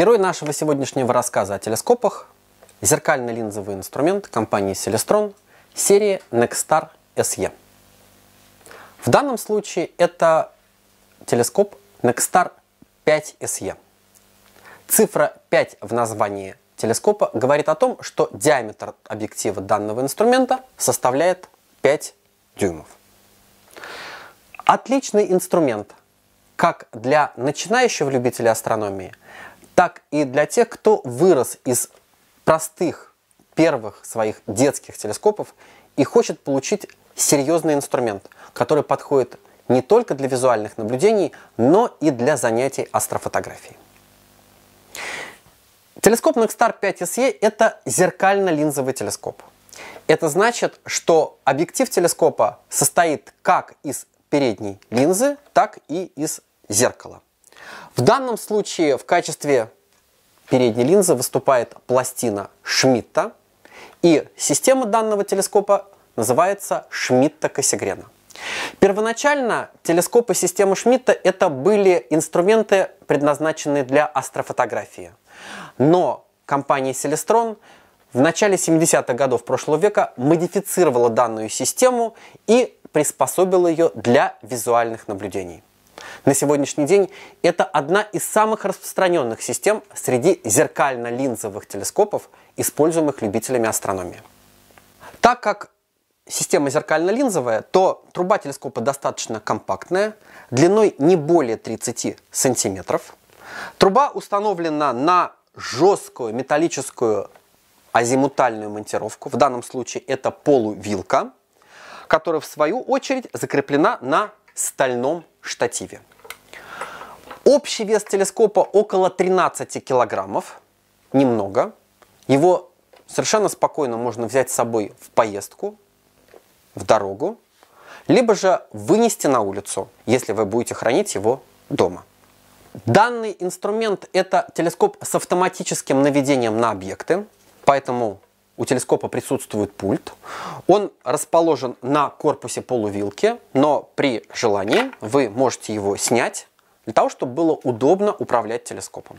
Герой нашего сегодняшнего рассказа о телескопах – зеркально-линзовый инструмент компании Celestron серии Nexstar SE. В данном случае это телескоп Nexstar 5 SE. Цифра 5 в названии телескопа говорит о том, что диаметр объектива данного инструмента составляет 5 дюймов. Отличный инструмент как для начинающего любителя астрономии, так и для тех, кто вырос из простых первых своих детских телескопов и хочет получить серьезный инструмент, который подходит не только для визуальных наблюдений, но и для занятий астрофотографией. Телескоп NextAR 5SE – это зеркально-линзовый телескоп. Это значит, что объектив телескопа состоит как из передней линзы, так и из зеркала. В данном случае в качестве передней линзы выступает пластина Шмидта, и система данного телескопа называется шмидта кассегрена Первоначально телескопы системы Шмидта это были инструменты, предназначенные для астрофотографии. Но компания Селестрон в начале 70-х годов прошлого века модифицировала данную систему и приспособила ее для визуальных наблюдений. На сегодняшний день это одна из самых распространенных систем среди зеркально-линзовых телескопов, используемых любителями астрономии. Так как система зеркально-линзовая, то труба телескопа достаточно компактная, длиной не более 30 сантиметров. Труба установлена на жесткую металлическую азимутальную монтировку, в данном случае это полувилка, которая в свою очередь закреплена на стальном штативе. Общий вес телескопа около 13 килограммов, немного. Его совершенно спокойно можно взять с собой в поездку, в дорогу, либо же вынести на улицу, если вы будете хранить его дома. Данный инструмент – это телескоп с автоматическим наведением на объекты, поэтому у телескопа присутствует пульт. Он расположен на корпусе полувилки, но при желании вы можете его снять для того, чтобы было удобно управлять телескопом.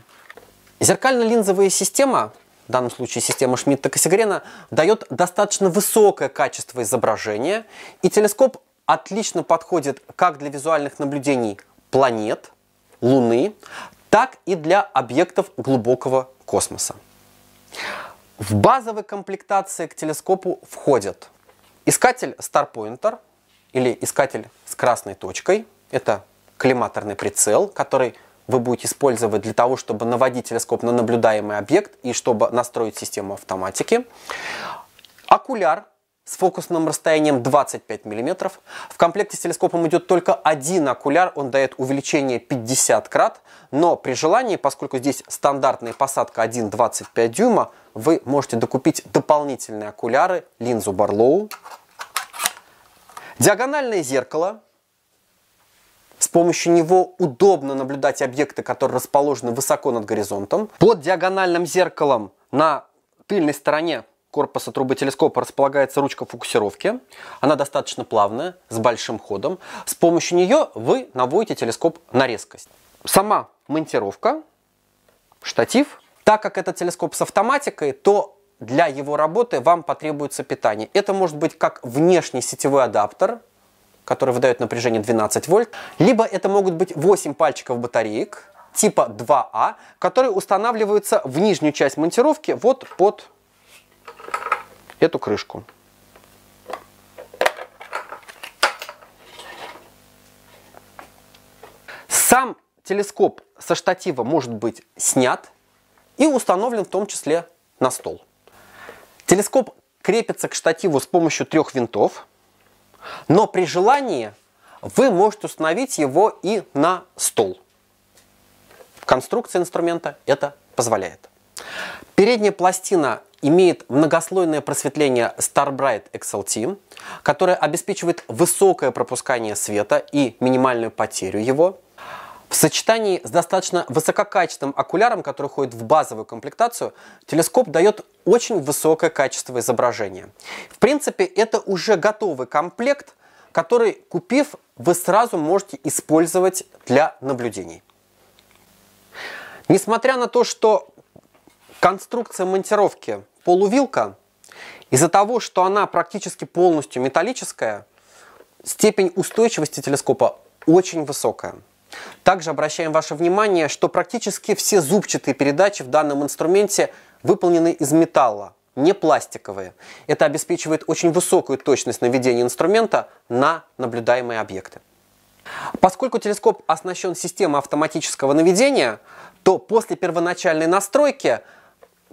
Зеркально-линзовая система, в данном случае система Шмидта-Кассигрена, дает достаточно высокое качество изображения, и телескоп отлично подходит как для визуальных наблюдений планет, Луны, так и для объектов глубокого космоса. В базовой комплектации к телескопу входят искатель Starpointer или искатель с красной точкой. Это коллиматорный прицел, который вы будете использовать для того, чтобы наводить телескоп на наблюдаемый объект и чтобы настроить систему автоматики. Окуляр с фокусным расстоянием 25 мм. В комплекте с телескопом идет только один окуляр, он дает увеличение 50 крат, но при желании, поскольку здесь стандартная посадка 1,25 дюйма, вы можете докупить дополнительные окуляры, линзу Барлоу, диагональное зеркало, с помощью него удобно наблюдать объекты, которые расположены высоко над горизонтом. Под диагональным зеркалом на тыльной стороне корпуса трубы телескопа располагается ручка фокусировки. Она достаточно плавная, с большим ходом. С помощью нее вы наводите телескоп на резкость. Сама монтировка, штатив. Так как это телескоп с автоматикой, то для его работы вам потребуется питание. Это может быть как внешний сетевой адаптер, который выдает напряжение 12 вольт, либо это могут быть 8 пальчиков батареек типа 2А, а, которые устанавливаются в нижнюю часть монтировки вот под эту крышку. Сам телескоп со штатива может быть снят и установлен в том числе на стол. Телескоп крепится к штативу с помощью трех винтов, но при желании вы можете установить его и на стол. Конструкция инструмента это позволяет. Передняя пластина имеет многослойное просветление Starbright XLT, которое обеспечивает высокое пропускание света и минимальную потерю его. В сочетании с достаточно высококачественным окуляром, который входит в базовую комплектацию, телескоп дает очень высокое качество изображения. В принципе, это уже готовый комплект, который, купив, вы сразу можете использовать для наблюдений. Несмотря на то, что Конструкция монтировки полувилка из-за того, что она практически полностью металлическая, степень устойчивости телескопа очень высокая. Также обращаем ваше внимание, что практически все зубчатые передачи в данном инструменте выполнены из металла, не пластиковые. Это обеспечивает очень высокую точность наведения инструмента на наблюдаемые объекты. Поскольку телескоп оснащен системой автоматического наведения, то после первоначальной настройки –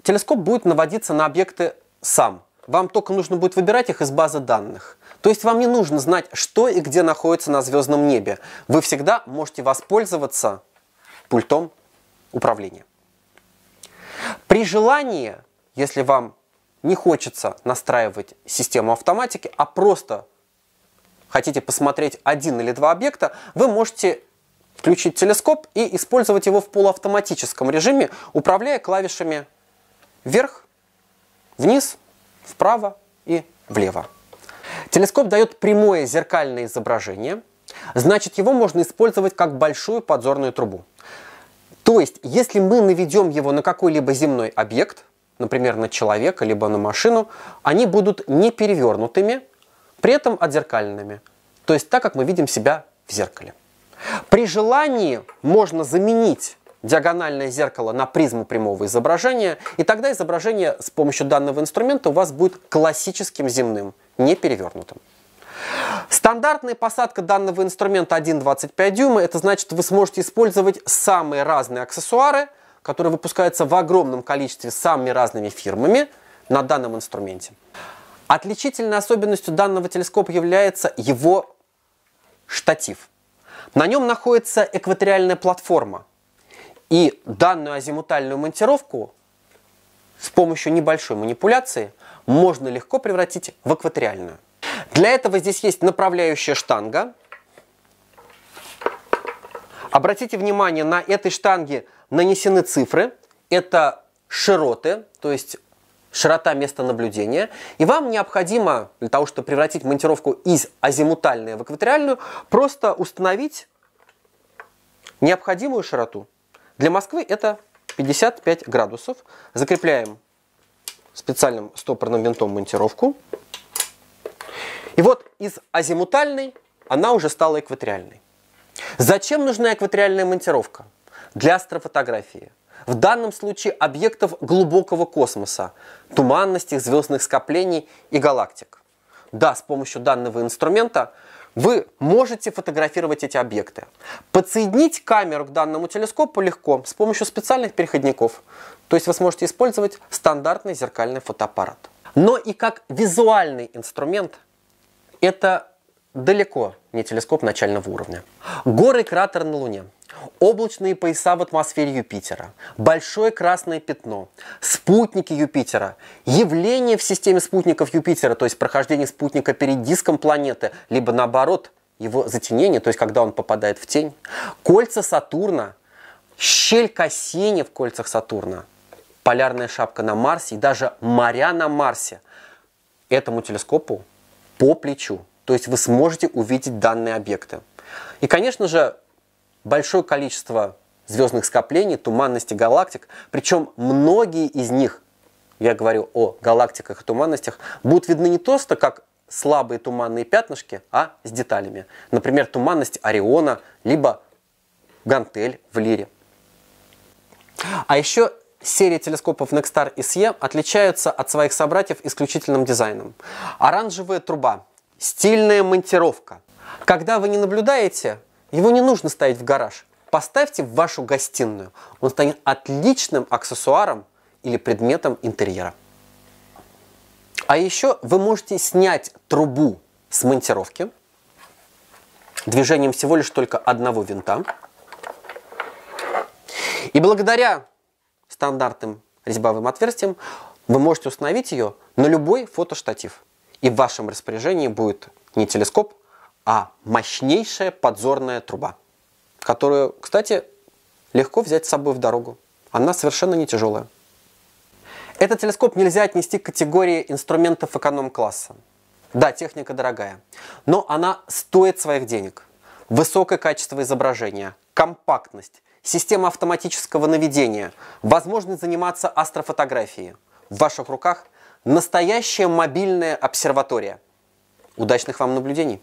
Телескоп будет наводиться на объекты сам. Вам только нужно будет выбирать их из базы данных. То есть вам не нужно знать, что и где находится на звездном небе. Вы всегда можете воспользоваться пультом управления. При желании, если вам не хочется настраивать систему автоматики, а просто хотите посмотреть один или два объекта, вы можете включить телескоп и использовать его в полуавтоматическом режиме, управляя клавишами Вверх, вниз, вправо и влево. Телескоп дает прямое зеркальное изображение, значит его можно использовать как большую подзорную трубу. То есть, если мы наведем его на какой-либо земной объект, например, на человека, либо на машину, они будут не перевернутыми, при этом отзеркальными. То есть так, как мы видим себя в зеркале. При желании можно заменить диагональное зеркало на призму прямого изображения, и тогда изображение с помощью данного инструмента у вас будет классическим земным, не перевернутым. Стандартная посадка данного инструмента 1,25 дюйма, это значит, вы сможете использовать самые разные аксессуары, которые выпускаются в огромном количестве самыми разными фирмами на данном инструменте. Отличительной особенностью данного телескопа является его штатив. На нем находится экваториальная платформа, и данную азимутальную монтировку с помощью небольшой манипуляции можно легко превратить в экваториальную. Для этого здесь есть направляющая штанга. Обратите внимание, на этой штанге нанесены цифры. Это широты, то есть широта места наблюдения. И вам необходимо, для того, чтобы превратить монтировку из азимутальной в экваториальную, просто установить необходимую широту. Для Москвы это 55 градусов. Закрепляем специальным стопорным винтом монтировку. И вот из азимутальной она уже стала экваториальной. Зачем нужна экваториальная монтировка? Для астрофотографии. В данном случае объектов глубокого космоса, туманностей, звездных скоплений и галактик. Да, с помощью данного инструмента вы можете фотографировать эти объекты. Подсоединить камеру к данному телескопу легко с помощью специальных переходников. То есть вы сможете использовать стандартный зеркальный фотоаппарат. Но и как визуальный инструмент это далеко не телескоп начального уровня. Горы кратер на Луне – Облачные пояса в атмосфере Юпитера, большое красное пятно, спутники Юпитера, явление в системе спутников Юпитера, то есть прохождение спутника перед диском планеты, либо наоборот, его затенение, то есть когда он попадает в тень, кольца Сатурна, щель Кассини в кольцах Сатурна, полярная шапка на Марсе и даже моря на Марсе этому телескопу по плечу. То есть вы сможете увидеть данные объекты. И, конечно же, большое количество звездных скоплений, туманности галактик, причем многие из них, я говорю о галактиках и туманностях, будут видны не просто как слабые туманные пятнышки, а с деталями. Например, туманность Ориона, либо гантель в Лире. А еще серии телескопов Nexstar и SE отличаются от своих собратьев исключительным дизайном. Оранжевая труба, стильная монтировка. Когда вы не наблюдаете, его не нужно ставить в гараж. Поставьте в вашу гостиную. Он станет отличным аксессуаром или предметом интерьера. А еще вы можете снять трубу с монтировки движением всего лишь только одного винта. И благодаря стандартным резьбовым отверстиям вы можете установить ее на любой фотоштатив. И в вашем распоряжении будет не телескоп, а мощнейшая подзорная труба, которую, кстати, легко взять с собой в дорогу. Она совершенно не тяжелая. Этот телескоп нельзя отнести к категории инструментов эконом-класса. Да, техника дорогая, но она стоит своих денег. Высокое качество изображения, компактность, система автоматического наведения, возможность заниматься астрофотографией. В ваших руках настоящая мобильная обсерватория. Удачных вам наблюдений!